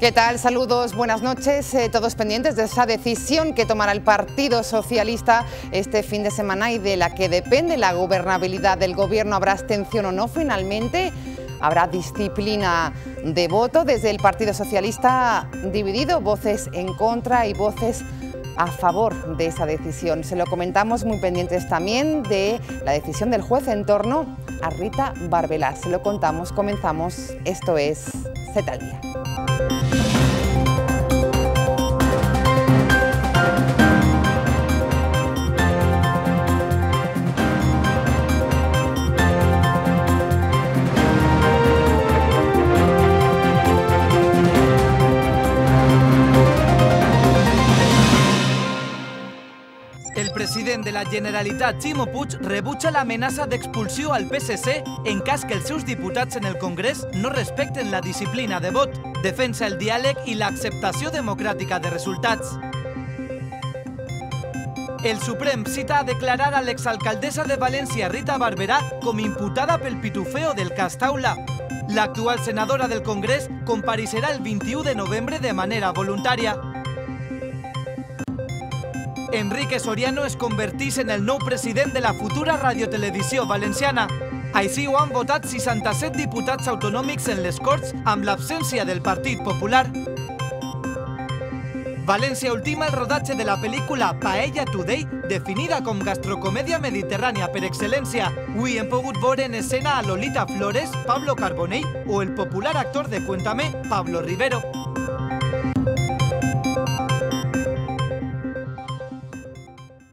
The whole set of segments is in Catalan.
¿Qué tal? Saludos, buenas noches. Eh, todos pendientes de esa decisión que tomará el Partido Socialista este fin de semana y de la que depende la gobernabilidad del gobierno. ¿Habrá abstención o no finalmente? Habrá disciplina de voto desde el Partido Socialista dividido, voces en contra y voces a favor de esa decisión. Se lo comentamos muy pendientes también de la decisión del juez en torno a Rita Barbelá. Se lo contamos, comenzamos. Esto es Z al Día. president de la Generalitat, Ximo Puig, rebutja l'amenaça d'expulsió al PSC en cas que els seus diputats en el Congrés no respecten la disciplina de vot. Defensa el diàleg i l'acceptació democràtica de resultats. El Suprem cita a declarar a l'exalcaldessa de València, Rita Barberà, com imputada pel pitufeo del cas Taula. L'actual senadora del Congrés compareixerà el 21 de novembre de manera voluntària. Enrique Soriano es convertirse en el no presidente de la futura radiotelevisión valenciana. I see han votat 67 diputats autonomics en les Corts amb ausencia del Partido Popular. Valencia ultima el rodaje de la película Paella Today, definida como gastrocomedia mediterránea per excelencia. We en en escena a Lolita Flores, Pablo Carbonell o el popular actor de Cuéntame, Pablo Rivero.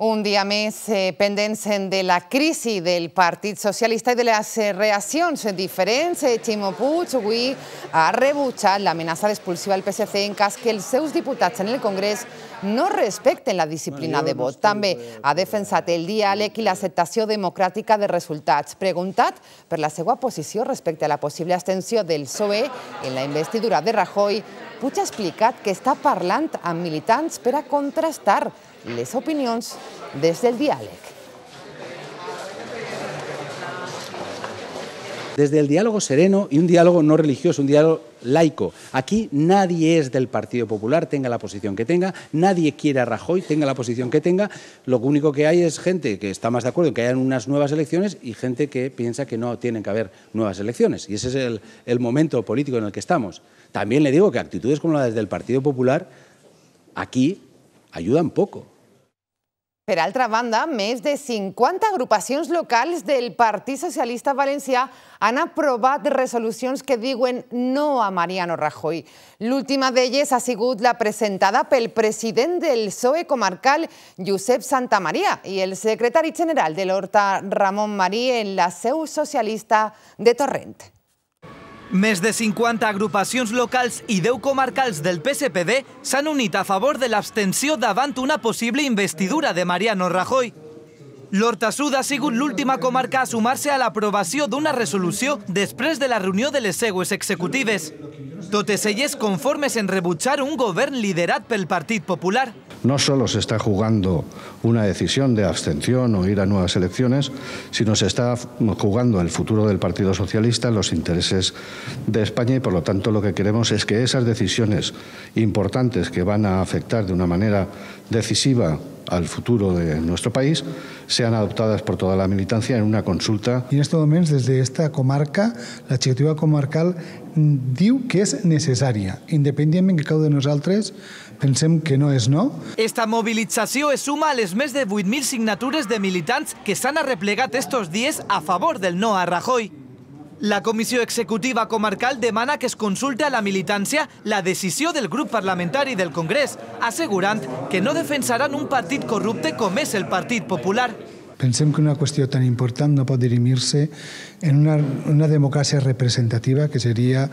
Un dia més eh, pendents de la crisi del Partit Socialista i de les eh, reaccions diferents. Ximo Puig avui ha rebutjat l'amenaça d'expulsió al PSC en cas que els seus diputats en el Congrés no respecten la disciplina de vot. També ha defensat el diàleg i l'acceptació democràtica de resultats. Preguntat per la seva posició respecte a la possible abstenció del PSOE en la investidura de Rajoy, Puig ha explicat que està parlant amb militants per a contrastar les opiniones desde el diálogo. desde el diálogo sereno y un diálogo no religioso, un diálogo laico. Aquí nadie es del Partido Popular, tenga la posición que tenga, nadie quiere a Rajoy, tenga la posición que tenga. Lo único que hay es gente que está más de acuerdo en que hayan unas nuevas elecciones y gente que piensa que no tienen que haber nuevas elecciones. Y ese es el, el momento político en el que estamos. También le digo que actitudes como las del Partido Popular aquí ayudan poco. Per altra banda, més de 50 agrupaciones locales del Partido Socialista Valencià han aprobado resoluciones que diuen no a Mariano Rajoy. La L'última d'elles ha sigut la presentada pel presidente del PSOE comarcal, Josep Maria, y el secretario general del Horta, Ramón Marí, en la seu socialista de Torrente. Més de 50 agrupacions locals i 10 comarcals del PSPD s'han unit a favor de l'abstenció davant una possible investidura de Mariano Rajoy. L'Horta Sud ha sigut l'última comarca a sumar-se a l'aprovació d'una resolució després de la reunió de les seues executives. Totes elles conformes en rebutjar un govern liderat pel Partit Popular. No solo se está jugando una decisión de abstención o ir a nuevas elecciones, sino se está jugando el futuro del Partido Socialista, los intereses de España y, por lo tanto, lo que queremos es que esas decisiones importantes que van a afectar de una manera decisiva al futuro de nuestro país sean adoptadas por toda la militancia en una consulta. Y en este momento desde esta comarca, la iniciativa comarcal mm, diu que es necesaria, independientemente que uno de nosotros, Pensem que no és no. Esta mobilització es suma a les més de 8.000 signatures de militants que s'han arreplegat estos dies a favor del no a Rajoy. La Comissió Executiva Comarcal demana que es consulte a la militància la decisió del grup parlamentari del Congrés, assegurant que no defensaran un partit corrupte com és el Partit Popular. Pensem que una qüestió tan important no pot dirimir-se en una, una democràcia representativa, que seria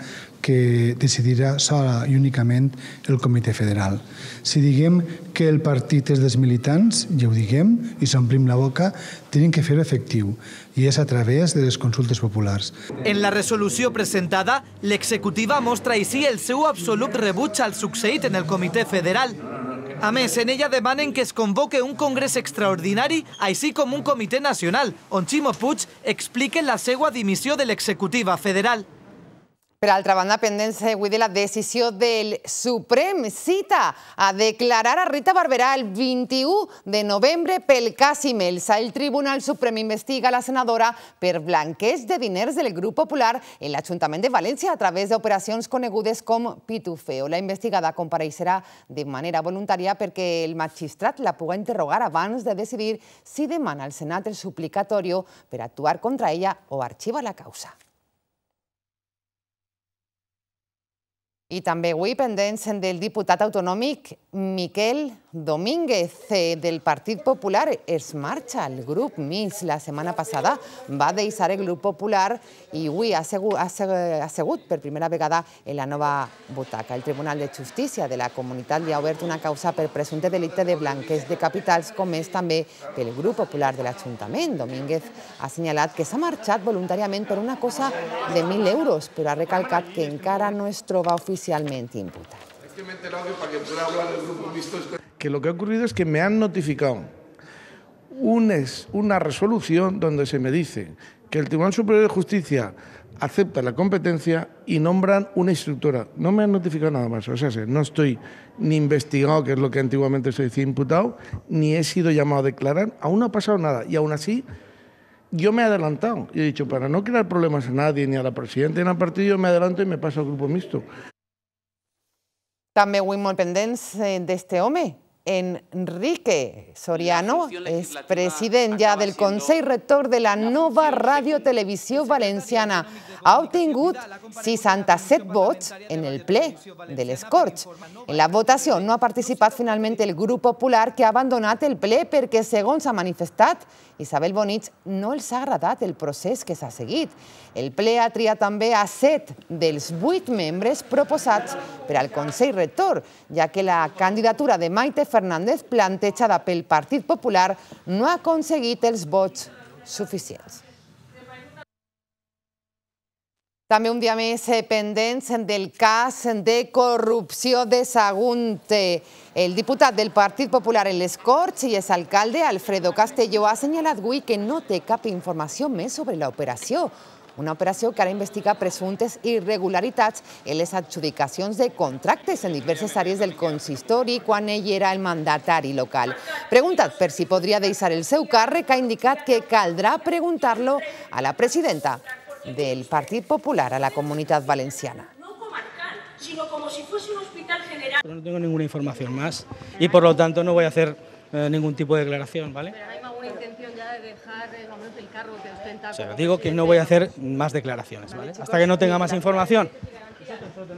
que decidirà sola i únicament el Comitè Federal. Si diguem que el partit és dels militants, ja ho diguem, i s'omplim la boca, tenim que fer efectiu, i és a través de les consultes populars. En la resolució presentada, l'executiva mostra així el seu absolut rebuig al succeït en el Comitè Federal, A mes en ella demanen que es convoque un congreso extraordinario, así como un comité nacional, on Ximo Puig explique la segua dimisión de ejecutiva federal. Per altra banda, pendents avui de la decisió del Suprem, cita a declarar a Rita Barberà el 21 de novembre pel cas Imelsa. El Tribunal Suprem investiga la senadora per blanqueig de diners del grup popular en l'Ajuntament de València a través d'operacions conegudes com pitufeo. La investigada compareixerà de manera voluntària perquè el magistrat la puga interrogar abans de decidir si demana al Senat el suplicatorio per actuar contra ella o arxiva la causa. I també avui pendents del diputat autonòmic Miquel Domínguez, eh, del Partit Popular, es marxa al grup MIS. La setmana passada va deixar el grup popular i avui ha segut, ha per primera vegada en la nova butaca. El Tribunal de Justícia de la Comunitat li ha obert una causa per presumpte delicte de blanqueig de capitals, com és també pel grup popular de l'Ajuntament. Domínguez ha assenyalat que s'ha marxat voluntàriament per una cosa de 1.000 euros, però ha recalcat que encara no es troba oficialment imputat. que el que lo que ha ocurrido es que me han notificado una, resolución donde se me dice que el Tribunal Superior de Justicia acepta la competencia y nombran una instructora. No me han notificado nada más, o sea, no estoy ni investigado, que es lo que antiguamente se decía imputado, ni he sido llamado a declarar, aún no ha pasado nada. Y aún así, yo me he adelantado. y he dicho, para no crear problemas a nadie, ni a la presidenta, ni al partido, me adelanto y me paso al grupo mixto. también muy pendiente de este hombre? Enrique Soriano es president ja del Consell Rector de la nova Televisió valenciana. Ha obtingut 67 vots en el ple de les Corts. En la votació no ha participat finalment el grup popular que ha abandonat el ple perquè, segons ha manifestat, Isabel Bonich no els ha agradat el procés que s'ha seguit. El ple ha triat també a set dels vuit membres proposats per al Consell Rector, ja que la candidatura de Maite Fernández planteja de pel Partit Popular no ha aconseguit els vots suficients. També un dia més eh, pendents del cas de corrupció de Sagunte. El diputat del Partit Popular en les Corts i exalcalde Alfredo Castelló ha assenyalat avui que no té cap informació més sobre l'operació. una operación que ahora investiga presuntas irregularidades en las adjudicaciones de contractes en diversas áreas del y cuando ella era el mandatario local. Preguntad per si podría deixar el seu càrrec, ha indicat que caldrá preguntarlo a la presidenta del Partido Popular a la Comunitat Valenciana. No sino como si fuese un hospital general. No tengo ninguna información más y por lo tanto no voy a hacer eh, ningún tipo de declaración, ¿vale? Pero hay alguna intención ya de dejar el cargo que ostenta. O sea, digo que no voy a hacer más declaraciones, ¿vale? Hasta que no tenga más información.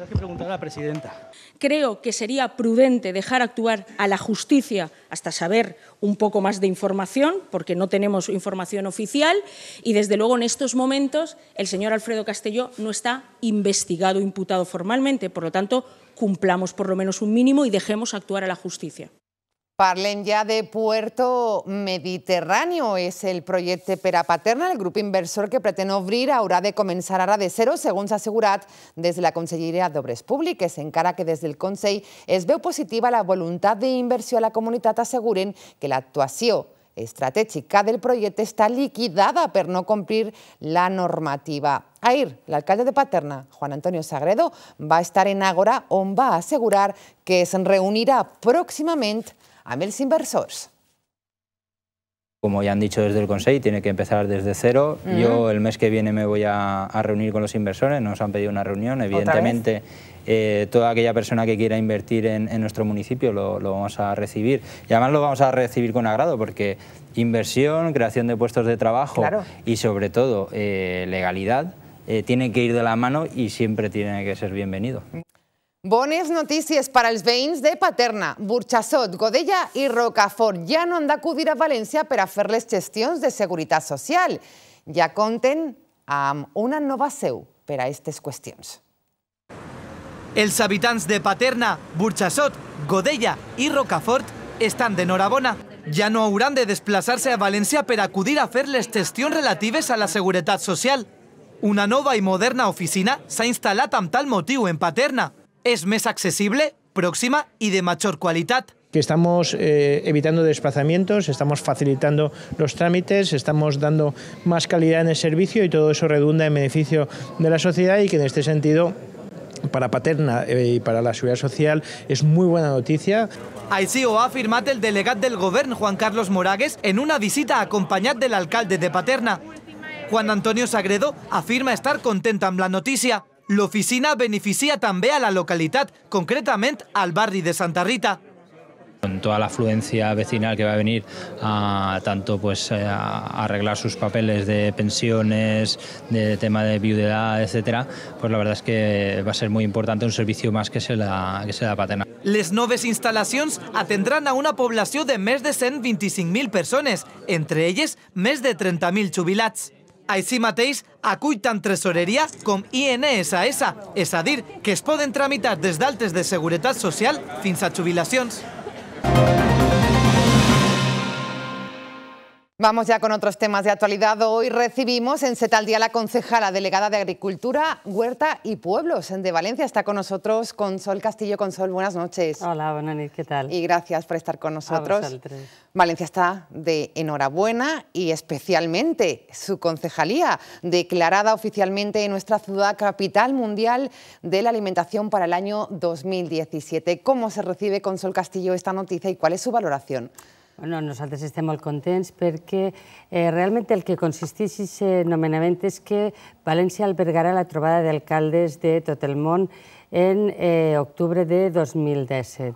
Que preguntar a la presidenta. Creo que sería prudente dejar actuar a la justicia hasta saber un poco más de información, porque no tenemos información oficial, y desde luego en estos momentos el señor Alfredo Castelló no está investigado, imputado formalmente, por lo tanto cumplamos por lo menos un mínimo y dejemos actuar a la justicia. Parlen ya de Puerto Mediterráneo. es el proyecto perapaterna Paterna, el grupo inversor que pretende abrir hora de comenzar ahora de se según se la desde de Obras Públicas se públicas encara que desde el Consejo es veo positiva la voluntad de inversión a la comunidad. aseguren que la actuación estratégica del proyecto está liquidada por no cumplir la normativa. el alcalde de Paterna, Juan Antonio Sagredo, va a estar en Ágora on va a asegurar que se reunirá próximamente a inversors. Como ya han dicho desde el Consejo, tiene que empezar desde cero. Yo el mes que viene me voy a, reunir con los inversores, nos han pedido una reunión. Evidentemente, eh, toda aquella persona que quiera invertir en, nuestro municipio lo, vamos a recibir. Y además lo vamos a recibir con agrado porque inversión, creación de puestos de trabajo y sobre todo eh, legalidad eh, tienen que ir de la mano y siempre tiene que ser bienvenido. Bones notícies per als veïns de Paterna, Burxassot, Godella i Rocafort. Ja no han d'acudir a València per a fer les gestions de seguretat social. Ja compten amb una nova seu per a aquestes qüestions. Els habitants de Paterna, Burxassot, Godella i Rocafort estan d'enhorabona. Ja no hauran de desplaçar-se a València per acudir a fer les gestions relatives a la seguretat social. Una nova i moderna oficina s'ha instal·lat amb tal motiu en Paterna, ...es más accesible, próxima y de mayor cualidad. que estamos eh, evitando desplazamientos, estamos facilitando los trámites, estamos dando más calidad en el servicio y todo eso redunda en beneficio de la sociedad y que en este sentido para Paterna eh, y para la Seguridad Social es muy buena noticia. Así lo ha afirmado el delegado del Gobierno... Juan Carlos Moragues en una visita acompañada del alcalde de Paterna. Juan Antonio Sagredo afirma estar contenta en la noticia... La oficina beneficia también a la localidad, concretamente al barrio de Santa Rita. Con toda la afluencia vecinal que va a venir a tanto pues eh, a arreglar sus papeles de pensiones, de tema de viudedad, etcétera, pues la verdad es que va a ser muy importante un servicio más que se da que se la patena. Les noves a una población de más de 125.000 personas, entre ellas más de 30.000 chubilats. Així mateix, tant tresoreria com INSS, és a dir, que es poden tramitar des d'altes de seguretat social fins a jubilacions. Vamos ya con otros temas de actualidad. Hoy recibimos en día la concejala delegada de Agricultura, Huerta y Pueblos de Valencia. Está con nosotros Consol Castillo. Consol, buenas noches. Hola, buenas noches, ¿qué tal? Y gracias por estar con nosotros. Valencia está de enhorabuena y especialmente su concejalía, declarada oficialmente nuestra ciudad capital mundial de la alimentación para el año 2017. ¿Cómo se recibe Consol Castillo esta noticia y cuál es su valoración? Bueno, nosaltres estem molt contents perquè eh, realment el que consisteix aquest nomenament és que València albergarà la trobada d'alcaldes de tot el món en eh, octubre de 2017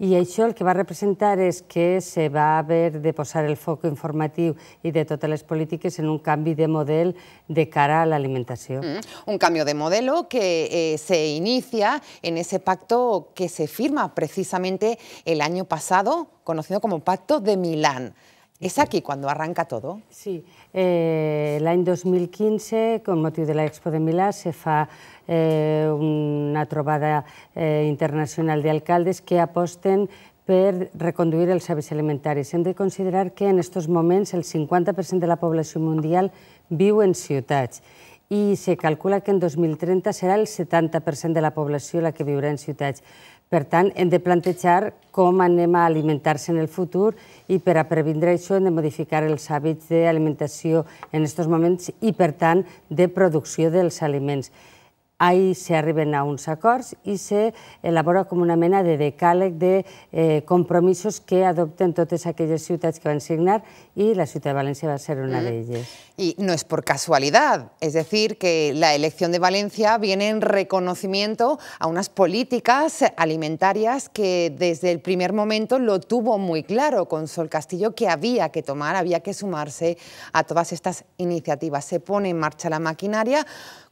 Y eso el que va a representar es que se va a de posar el foco informativo y de todas las políticas en un cambio de modelo de cara a la alimentación. Mm, un cambio de modelo que eh, se inicia en ese pacto que se firma precisamente el año pasado, conocido como Pacto de Milán. Es aquí cuando arranca todo. Sí, eh, l'any 2015, con motiu de l'Expo de Milà, se fa eh, una trobada eh, internacional d'alcaldes que aposten per reconduir els hàbits alimentaris. Hem de considerar que en aquests moments el 50% de la població mundial viu en ciutats i se calcula que en 2030 serà el 70% de la població la que viurà en ciutats. Per tant, hem de plantejar com anem a alimentar-se en el futur i per a previndre això hem de modificar els hàbits d'alimentació en aquests moments i, per tant, de producció dels aliments. Ahí se arriben a un acords y se elabora como una mena de decàleg de eh, compromisos que adopten todas aquellas ciudades que van a signar y la ciudad de Valencia va a ser una mm. de ellas. Y no es por casualidad, es decir, que la elección de Valencia viene en reconocimiento a unas políticas alimentarias que desde el primer momento lo tuvo muy claro con Sol Castillo que había que tomar, había que sumarse a todas estas iniciativas. Se pone en marcha la maquinaria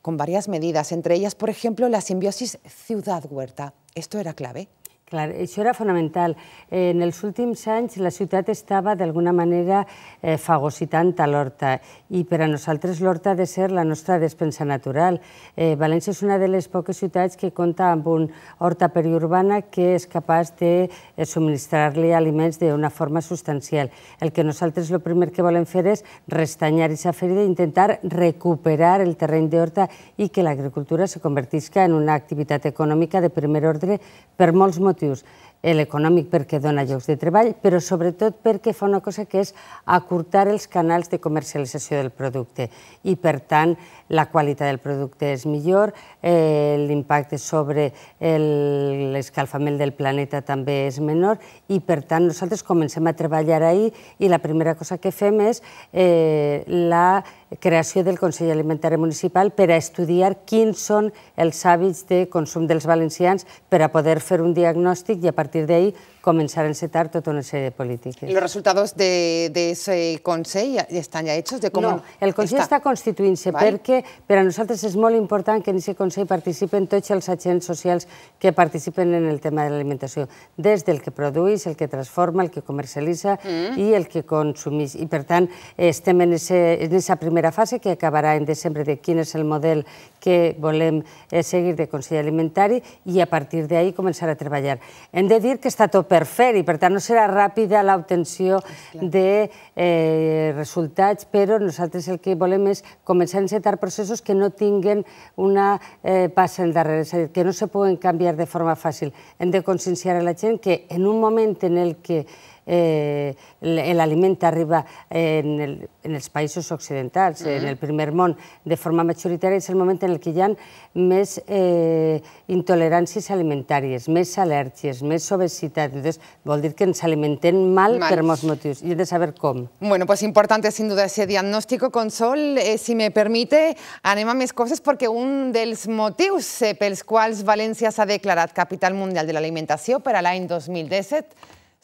con varias medidas, entre ellas, por ejemplo, la simbiosis ciudad-huerta. Esto era clave. Clar, això era fonamental. Eh, en els últims anys la ciutat estava d'alguna manera eh, fagocitant a l'horta i per a nosaltres l'horta ha de ser la nostra despensa natural. Eh, València és una de les poques ciutats que compta amb un horta periurbana que és capaç de eh, subministrar-li aliments d'una forma substancial. El que nosaltres el primer que volem fer és restanyar aquesta ferida i intentar recuperar el terreny d'horta i que l'agricultura se convertisca en una activitat econòmica de primer ordre per molts motius motius, l'econòmic perquè dona llocs de treball, però sobretot perquè fa una cosa que és acurtar els canals de comercialització del producte i, per tant, la qualitat del producte és millor, eh, l'impacte sobre l'escalfament del planeta també és menor i, per tant, nosaltres comencem a treballar ahir i la primera cosa que fem és eh, la creació del Consell Alimentari Municipal per a estudiar quins són els hàbits de consum dels valencians per a poder fer un diagnòstic i a partir d'ahir comenzar a encetar toda una serie de políticas. ¿Los resultados de, de ese Consell estan ja hechos? De com no, el Consell està, está constituyéndose ¿Vale? perquè per a nosaltres és molt important que en ese Consell participen tots els agents socials que participen en el tema de l'alimentació, des del que produeix, el que transforma, el que comercialitza mm. i el que consume. I per tant, estem en esa primera fase que acabarà en desembre de quin és el model que volem eh, seguir de Consell Alimentari i a partir de ahí començar a treballar. En de dir que està tot per fer i per tant no serà ràpida l'obtenció de eh, resultats, però nosaltres el que volem és començar a encetar processos que no tinguin una eh, passa endarrere, és a dir, que no se puguen canviar de forma fàcil. Hem de conscienciar a la gent que en un moment en el que eh, l'aliment arriba en, el, en els països occidentals, mm -hmm. en el primer món, de forma majoritària, és el moment en el que hi ha més eh, intoleràncies alimentàries, més al·lèrgies, més obesitat. Entonces, vol dir que ens alimentem mal, mal. per molts motius y de saber com. Bueno, pues importante sin duda ese diagnóstico, sol. Eh, si me permite, anem a més coses perquè un dels motius eh, pels quals València s'ha declarat capital mundial de l'alimentació per a l'any 2017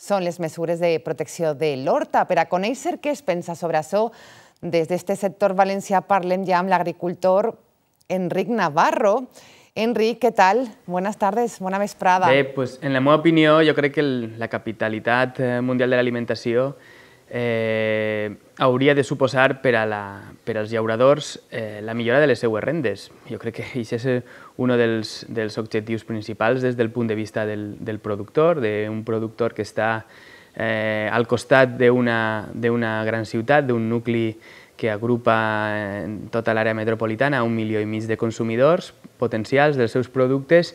són les mesures de protecció de l'horta. Per a conèixer què es pensa sobre això, des d'aquest sector valencià parlem ja amb l'agricultor Enric Navarro. Enric, què tal? Buenas tardes, bona vesprada. Bé, pues, en la meva opinió, jo crec que la capitalitat eh, mundial de l'alimentació eh, hauria de suposar per, a la, per als llauradors eh, la millora de les seues rendes. Jo crec que això és un dels, dels objectius principals des del punt de vista del, del productor, d'un productor que està eh, al costat d'una gran ciutat, d'un nucli que agrupa en eh, tota l'àrea metropolitana un milió i mig de consumidors potencials dels seus productes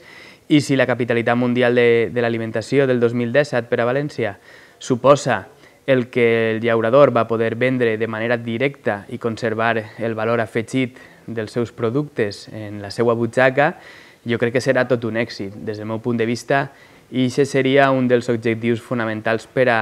i si la capitalitat mundial de, de l'alimentació del 2017 per a València suposa el que el llaurador va poder vendre de manera directa i conservar el valor afegit dels seus productes en la seva butxaca, jo crec que serà tot un èxit. Des del meu punt de vista, i això seria un dels objectius fonamentals per a,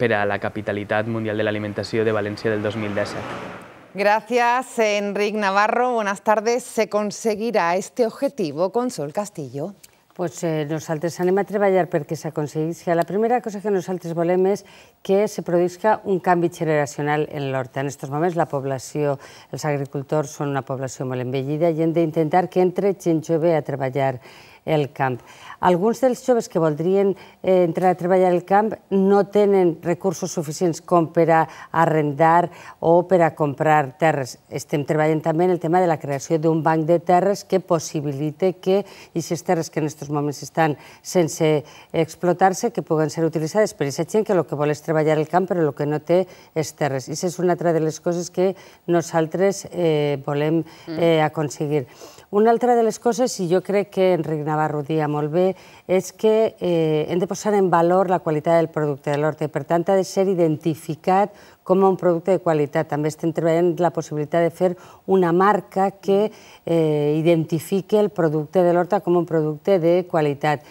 per a la capitalitat mundial de l'alimentació de València del 2017. Gracias, Enric Navarro. Buenas tardes. ¿Se conseguirá este objetivo con Sol Castillo? Doncs nosaltres anem a treballar perquè s'aconsegueixi. La primera cosa que nosaltres volem és que se produeixi un canvi generacional en l'horta. En aquests moments la població, els agricultors són una població molt envellida i hem d'intentar que entre gent jove a treballar el camp. Alguns dels joves que voldrien eh, entrar a treballar al camp no tenen recursos suficients com per a arrendar o per a comprar terres. Estem treballant també en el tema de la creació d'un banc de terres que possibilite que aquestes terres que en aquests moments estan sense explotar-se, que puguen ser utilitzades per aquesta gent que el que vol és treballar al camp però el que no té és terres. I això és una altra de les coses que nosaltres eh, volem mm. eh, aconseguir. Una altra de les coses, i jo crec que Enric Navarro ho dia molt bé, és que eh, hem de posar en valor la qualitat del producte de l'horta per tant, ha de ser identificat com un producte de qualitat. També estem treballant la possibilitat de fer una marca que eh, identifique el producte de l'horta com un producte de qualitat.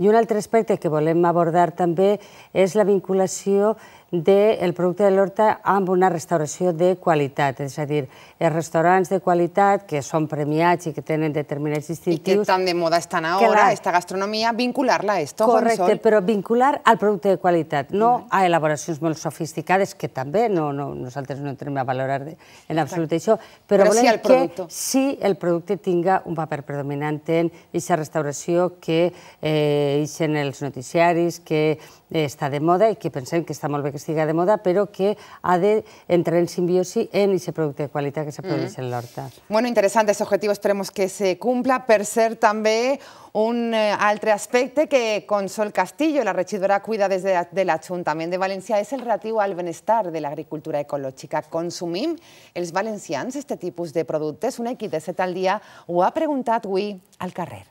I un altre aspecte que volem abordar també és la vinculació del producte de l'horta amb una restauració de qualitat. És a dir, els restaurants de qualitat que són premiats i que tenen determinats distintius... I que tan de moda estan ara, aquesta esta gastronomia, vincular-la a esto, Correcte, però vincular al producte de qualitat, no a elaboracions molt sofisticades, que també no, no, nosaltres no entrem a valorar en absolut això, però, volem que si el producte tinga un paper predominant en aquesta restauració que eh, eixen els noticiaris, que Eh, està de moda i que pensem que està molt bé que estiga de moda, però que ha d'entrar en simbiosi en aquest producte de qualitat que se produeix mm. en l'horta. Bueno, interessant, aquest objectiu esperem que se cumpla. Per ser també un eh, altre aspecte que Consol Castillo, la regidora, cuida des de, de l'Ajuntament de València és el relatiu al benestar de l'agricultura ecològica. Consumim els valencians aquest tipus de productes? Una equidesa tal dia ho ha preguntat avui al carrer.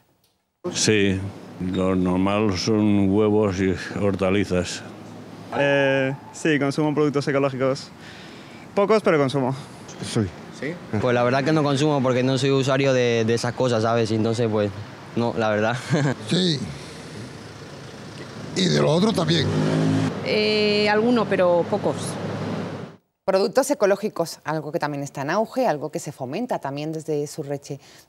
Sí, lo normal son huevos y hortalizas. Eh, sí, consumo productos ecológicos. Pocos, pero consumo. Sí. ¿Sí? Pues la verdad que no consumo porque no soy usuario de, esas cosas, ¿sabes? Entonces, pues, no, la verdad. sí. Y de lo otro también. Eh, alguno, pero pocos. Productos ecológicos, algo que también está en auge, algo que se fomenta también desde su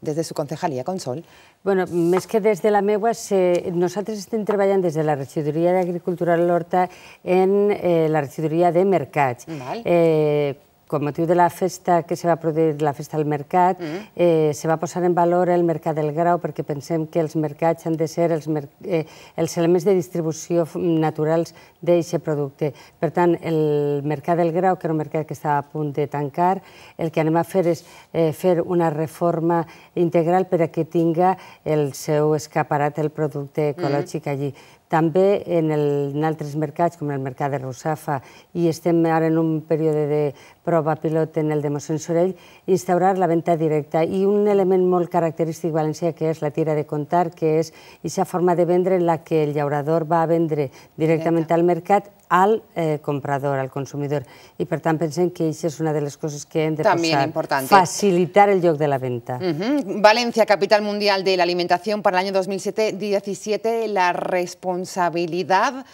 desde su concejalía Consol. Bueno, es que desde la nosotros se, nosotros este desde la de eh, la del Horta en la residuría de Mercat. Eh, con motiu de la festa que se va produir, la festa del mercat, mm. eh, se va posar en valor el mercat del grau perquè pensem que els mercats han de ser els, eh, els elements de distribució naturals d'aquest producte. Per tant, el mercat del grau, que era un mercat que estava a punt de tancar, el que anem a fer és eh, fer una reforma integral per a que tinga el seu escaparat, el producte mm. ecològic mm. -hmm. allí també en, el, en altres mercats, com el mercat de Russafa, i estem ara en un període de prova pilot en el de mossèn Sorell, instaurar la venda directa. I un element molt característic valencià que és la tira de contar, que és aquesta forma de vendre en la que el llaurador va a vendre directament Directe. al mercat al eh, comprador, al consumidor. ...y por tanto que esa es una de las cosas... que han de También Importante. Facilitar el yog de la venta. Valencia, capital mundial de la alimentación para el año 2017, 17 la responsabilidad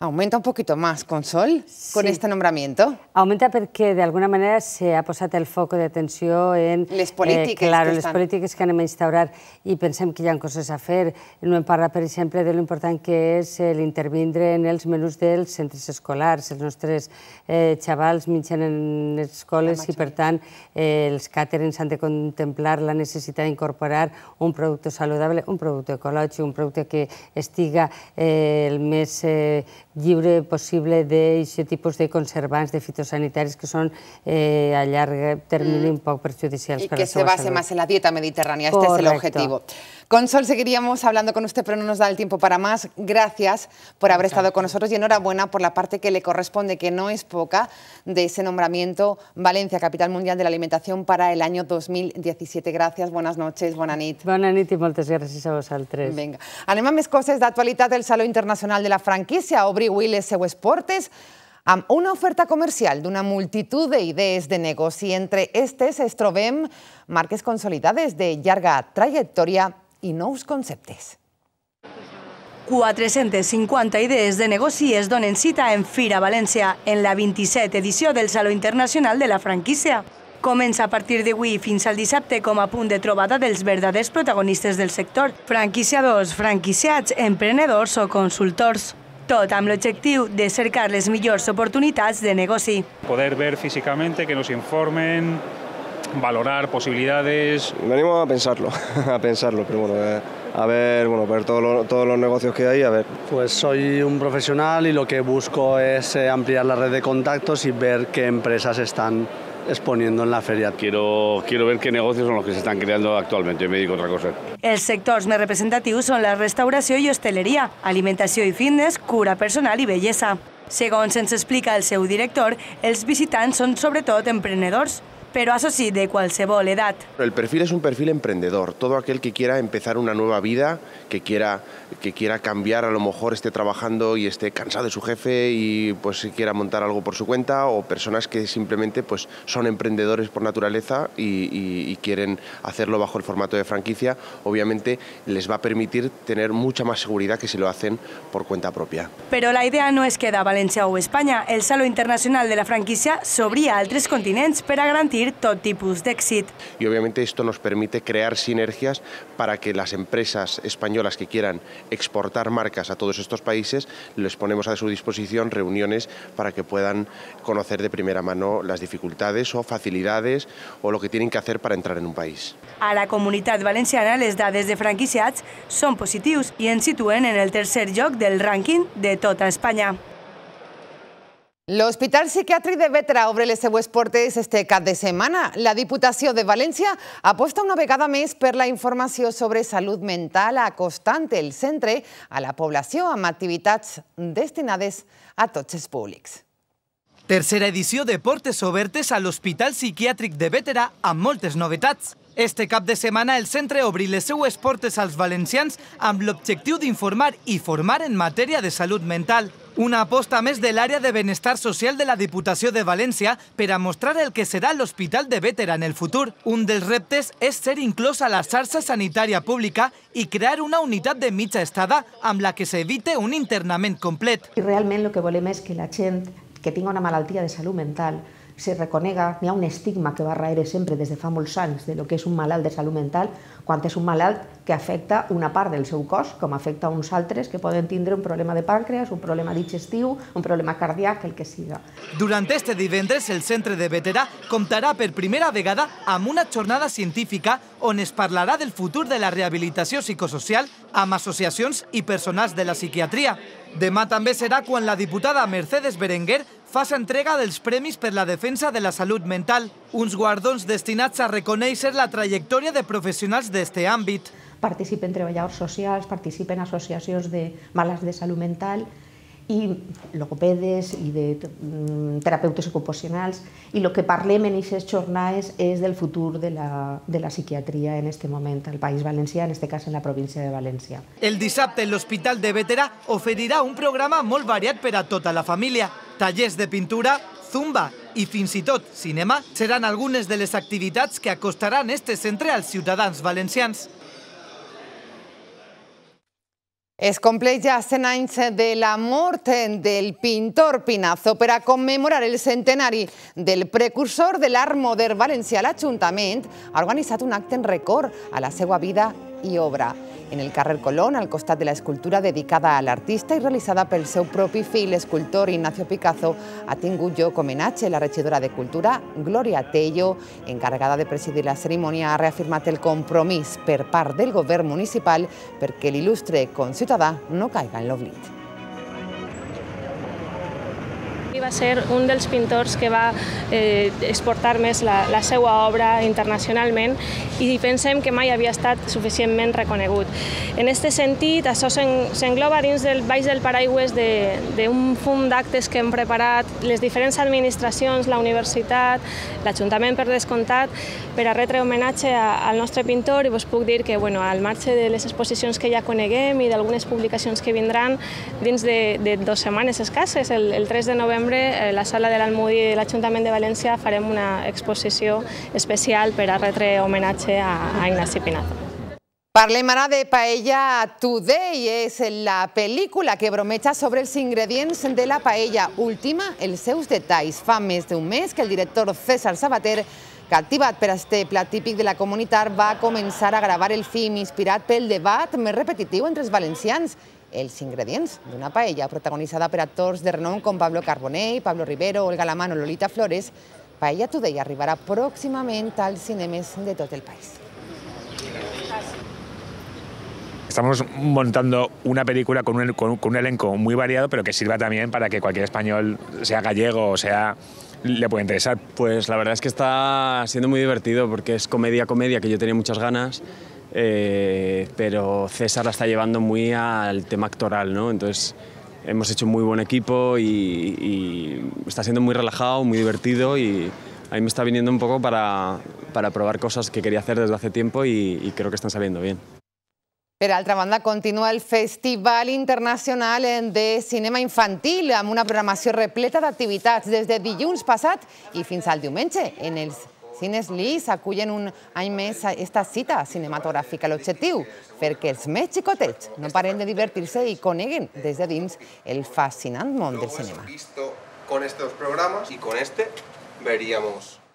Aumenta un poquito más, Sol, sí. con este nombramiento. Aumenta perquè, alguna manera, se ha posat el foc atenció en... Les eh, polítiques eh, claro, que estan... les polítiques que anem a instaurar i pensem que hi ha coses a fer. No em parla, per exemple, de l'important que és l'intervindre en els menús dels centres escolars. Els nostres eh, xavals mitjan en escoles i, per tant, eh, els caterings han de contemplar la necessitat d'incorporar un producte saludable, un producte ecològic, un producte que estiga eh, el més... Eh, libre posible de ese tipos de conservantes, de fitosanitarios que son eh, a largo término mm. un poco perjudiciales para la salud. Y que se base más en la dieta mediterránea, este es el objetivo. Consol, seguiríamos hablando con usted, pero no nos da el tiempo para más. Gracias por haber estado con nosotros y enhorabuena por la parte que le corresponde, que no es poca, de ese nombramiento Valencia, Capital Mundial de la Alimentación para el año 2017. Gracias, buenas noches, buena nit. Buenas nit y muchas gracias a vosotros. Venga. Anem Cosas es de actualidad del Salón Internacional de la Franquicia. avui les seues amb una oferta comercial d'una multitud d'idees de negoci. Entre estes es trobem marques consolidades de llarga trajectòria i nous conceptes. 450 idees de negoci es donen cita en Fira València, en la 27 edició del Saló Internacional de la Franquícia. Comença a partir d'avui fins al dissabte com a punt de trobada dels verdaders protagonistes del sector, franquiciadors, franquiciats, emprenedors o consultors tot amb l'objectiu de cercar les millors oportunitats de negoci. Poder ver físicamente, que nos informen, valorar posibilidades. Venim a pensarlo, a pensarlo, pero bueno, eh, a ver, bueno, ver todos los, todos los negocios que hay, a ver. Pues soy un profesional y lo que busco es eh, ampliar la red de contactos y ver qué empresas están exponiendo en la feria. Quiero, quiero ver qué negocios son los que se están creando actualmente, yo me dedico a otra cosa. Els sectors més representatius són la restauració i hosteleria, alimentació i fitness, cura personal i bellesa. Segons ens explica el seu director, els visitants són sobretot emprenedors, pero eso sí, de qualsevol edad. El perfil es un perfil emprendedor, todo aquel que quiera empezar una nueva vida, que quiera que quiera cambiar, a lo mejor esté trabajando y esté cansado de su jefe y pues quiera montar algo por su cuenta, o personas que simplemente pues son emprendedores por naturaleza y, quieren hacerlo bajo el formato de franquicia, obviamente les va a permitir tener mucha más seguridad que si lo hacen por cuenta propia. Pero la idea no es que da Valencia o España... El salo Internacional de la Franquicia ...sobría a tres continentes para garantir todo tipo de éxito. Y obviamente esto nos permite crear sinergias para que las empresas españolas que quieran exportar marcas a todos estos países, les ponemos a su disposición reuniones para que puedan conocer de primera mano las dificultades o facilidades o lo que tienen que hacer para entrar en un país. A la comunitat valenciana les dades de franquiciats són positius i ens situen en el tercer lloc del rànquing de tota Espanya. L'Hospital Psiquiàtric de Vetra obre les seues portes este cap de setmana. La Diputació de València aposta una vegada més per la informació sobre salut mental acostant el centre a la població amb activitats destinades a tots els públics. Tercera edició de portes obertes a l'Hospital Psiquiàtric de Bétera amb moltes novetats. Este cap de setmana el centre obri les seues portes als valencians amb l'objectiu d'informar i formar en matèria de salut mental. Una aposta més de l'àrea de benestar social de la Diputació de València per a mostrar el que serà l'Hospital de Bétera en el futur. Un dels reptes és ser inclòs a la xarxa sanitària pública i crear una unitat de mitja estada amb la que s'evite un internament complet. I realment el que volem és que la gent que tenga una malaltía de salud mental se reconega, hi ha un estigma que va raere sempre des de fa molts anys de lo que és un malalt de salut mental, quan és un malalt que afecta una part del seu cos, com afecta uns altres que poden tindre un problema de pàncreas, un problema digestiu, un problema cardíac, el que siga. Durant este divendres, el centre de Veterà comptarà per primera vegada amb una jornada científica on es parlarà del futur de la rehabilitació psicosocial amb associacions i personals de la psiquiatria. Demà també serà quan la diputada Mercedes Berenguer fa s'entrega dels Premis per la Defensa de la Salut Mental, uns guardons destinats a reconèixer la trajectòria de professionals d'aquest àmbit. Participen treballadors socials, participen associacions de malalts de salut mental, i logopedes i de mm, terapeutes ocupacionals, i el que parlem en aquestes jornades és del futur de la, de la psiquiatria en aquest moment al País Valencià, en aquest cas en la província de València. El dissabte l'Hospital de Veterà oferirà un programa molt variat per a tota la família. Tallers de pintura, zumba i fins i tot cinema seran algunes de les activitats que acostaran aquest centre als ciutadans valencians. Es completa de la muerte del pintor Pinazo para conmemorar el centenario del precursor de l'art modern el Ayuntamiento, ha organizado un acto en récord a la seva vida y obra en el carrer Colón, al costat de la escultura dedicada al artista y realizada pel seu propi fill, escultor Ignacio Picazo, ha tingut La regidora de Cultura, Gloria Tello, encargada de presidir la ceremonia ha reafirmat el compromís per part del govern municipal el ilustre conciutadà no caiga en l'oblit. Dalí va ser un dels pintors que va eh, exportar més la, la seva obra internacionalment i pensem que mai havia estat suficientment reconegut. En aquest sentit, això s'engloba dins del baix del paraigües d'un de, de fum d'actes que hem preparat les diferents administracions, la universitat, l'Ajuntament per descomptat, per a retre homenatge a, al nostre pintor i vos puc dir que bueno, al marge de les exposicions que ja coneguem i d'algunes publicacions que vindran dins de, de dues setmanes escasses, el, el 3 de novembre setembre, a eh, la sala de l'Almudí de l'Ajuntament de València farem una exposició especial per a retre homenatge a, a Ignasi Pinazo. Parlem ara de Paella Today, és la pel·lícula que brometja sobre els ingredients de la paella. Última, els seus detalls. Fa més d'un mes que el director César Sabater Captivat per este plat típic de la comunitat, va començar a gravar el film inspirat pel debat més repetitiu entre els valencians ingredientes de una paella protagonizada por actores de renom como Pablo Carbonell, Pablo Rivero, Olga Lamano, Lolita Flores, Paella Today arribará próximamente al cinemes de todo el país. Estamos montando una película con un, con un elenco muy variado, pero que sirva también para que cualquier español, sea gallego o sea le pueda interesar. Pues la verdad es que está siendo muy divertido porque es comedia, comedia, que yo tenía muchas ganas. Eh, pero César la está llevando muy al tema actoral, ¿no? Entonces hemos hecho muy buen equipo y, está siendo muy relajado, muy divertido y a mí me está viniendo un poco para, para probar cosas que quería hacer desde hace tiempo y, creo que están saliendo bien. Pero, otra Banda continúa el Festival Internacional de Cinema Infantil con una programación repleta de actividades de dilluns passat y fins al diumenge en el... Cines Lís acullen un any més esta cita cinematogràfica. L'objectiu, fer que els més xicotets no paren de divertir-se i coneguen des de dins el fascinant món del cinema. con estos programas y con este veríamos